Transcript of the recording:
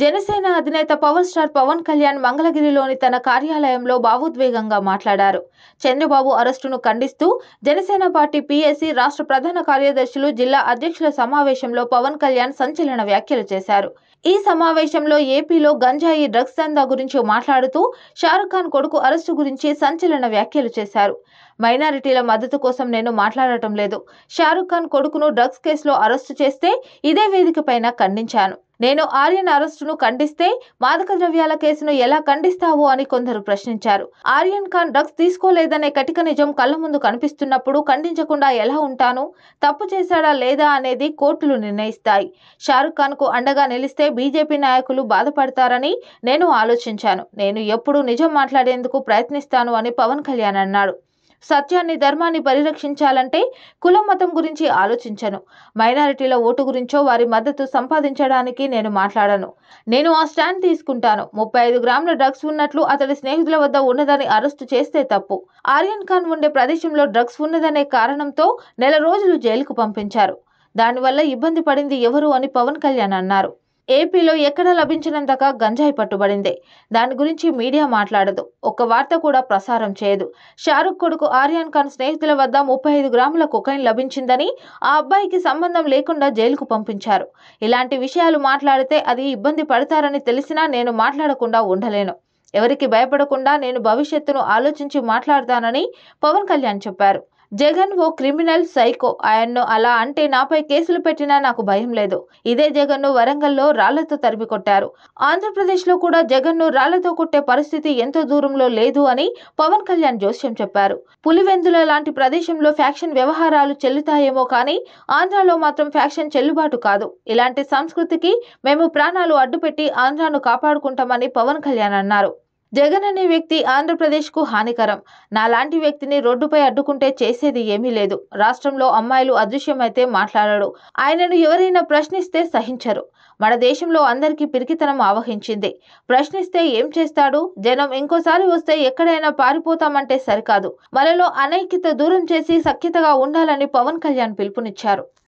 జనసేన అధినేత power star Pawan Kalyan మంగళగిరిలోని తన కార్యాలయంలో భావోద్వేగంగా మాట్లాడారు చంద్రబాబు అరెస్టును ఖండిస్తూ జనసేన పార్టీ పీఎస్సీ రాష్ట్ర ప్రధాన కార్యదర్శులు జిల్లా అధ్యక్షుల సమావేశంలో పవన్ కళ్యాణ్ సంచలన వ్యాఖ్యలు చేశారు ఈ సమావేశంలో ఏపీలో గంజాయి డ్రగ్స్ దందా గురించి మాట్లాడుతూ షారుఖ్ ఖాన్ కొడుకు అరెస్టు గురించి సంచలన వ్యాఖ్యలు చేశారు మైనారిటీల మద్దతు కోసం నేను మాట్లాడటం లేదు షారుఖ్ ఖాన్ కొడుకును డ్రగ్స్ కేసులో అరెస్టు చేస్తే ఇదే వేదికపైన ఖండించాను నేను ఆర్యన్ అరెస్టును ఖండిస్తే మాదక ద్రవ్యాల కేసును ఎలా ఖండిస్తావు అని కొందరు ప్రశ్నించారు ఆర్యన్ ఖాన్ డ్రగ్స్ తీసుకోలేదనే కటిక నిజం కళ్ళ ముందు కనిపిస్తున్నప్పుడు ఖండించకుండా ఎలా ఉంటాను తప్పు చేశాడా లేదా అనేది కోర్టులు నిర్ణయిస్తాయి షారుఖ్ ఖాన్ కు అండగా నిలిస్తే బీజేపీ నాయకులు బాధపడతారని నేను ఆలోచించాను నేను ఎప్పుడు నిజం మాట్లాడేందుకు ప్రయత్నిస్తాను అని పవన్ కళ్యాణ్ అన్నాడు సత్యాన్ని ధర్మాన్ని పరిరక్షించాలంటే కులం మతం గురించి ఆలోచించను మైనారిటీల ఓటు గురించో వారి మద్దతు సంపాదించడానికి నేను మాట్లాడను నేను ఆ స్టాండ్ తీసుకుంటాను ముప్పై ఐదు గ్రాముల డ్రగ్స్ ఉన్నట్లు అతడి స్నేహితుల వద్ద ఉన్నదని అరెస్టు చేస్తే తప్పు ఆర్యన్ ఖాన్ ఉండే ప్రదేశంలో డ్రగ్స్ ఉన్నదనే కారణంతో నెల రోజులు జైలుకు పంపించారు దానివల్ల ఇబ్బంది పడింది ఎవరు అని పవన్ కళ్యాణ్ అన్నారు ఏపీలో ఎక్కడ లభించినంతగా గంజాయి పట్టుబడింది దాని గురించి మీడియా మాట్లాడదు ఒక్క వార్త కూడా ప్రసారం చేయదు షారుఖ్ కొడుకు ఆర్యాన్ ఖాన్ స్నేహితుల వద్ద ముప్పై ఐదు గ్రాముల కొకైన్ లభించిందని ఆ అబ్బాయికి సంబంధం లేకుండా జైలుకు పంపించారు ఇలాంటి విషయాలు మాట్లాడితే అది ఇబ్బంది పడతారని తెలిసినా నేను మాట్లాడకుండా ఉండలేను ఎవరికి భయపడకుండా నేను భవిష్యత్తును ఆలోచించి మాట్లాడతానని పవన్ కళ్యాణ్ చెప్పారు జగన్ ఓ క్రిమినల్ సైకో ఆయన్ను అలా అంటే నాపై కేసులు పెట్టినా నాకు భయం లేదు ఇదే జగన్ను వరంగల్లో రాళ్లతో తరిమి కొట్టారు ఆంధ్రప్రదేశ్లో కూడా జగన్ను రాళ్లతో కొట్టే పరిస్థితి ఎంతో దూరంలో లేదు అని పవన్ కళ్యాణ్ జోస్యం చెప్పారు పులివెందుల లాంటి ప్రదేశంలో ఫ్యాక్షన్ వ్యవహారాలు చెల్లుతాయేమో కానీ ఆంధ్రాలో మాత్రం ఫ్యాక్షన్ చెల్లుబాటు కాదు ఇలాంటి సంస్కృతికి మేము ప్రాణాలు అడ్డుపెట్టి ఆంధ్రాను కాపాడుకుంటామని పవన్ కళ్యాణ్ అన్నారు జగన్ అనే వ్యక్తి ఆంధ్రప్రదేశ్కు హానికరం నాలాంటి వ్యక్తిని రోడ్డుపై అడ్డుకుంటే చేసేది ఏమీ లేదు రాష్ట్రంలో అమ్మాయిలు అదృశ్యమైతే మాట్లాడడు ఆయనను ఎవరైనా ప్రశ్నిస్తే సహించరు మన దేశంలో అందరికీ పిరికితనం ఆవహించింది ప్రశ్నిస్తే ఏం చేస్తాడు జనం ఇంకోసారి వస్తే ఎక్కడైనా పారిపోతామంటే సరికాదు మనలో అనైక్యత దూరం చేసి సఖ్యతగా ఉండాలని పవన్ కళ్యాణ్ పిలుపునిచ్చారు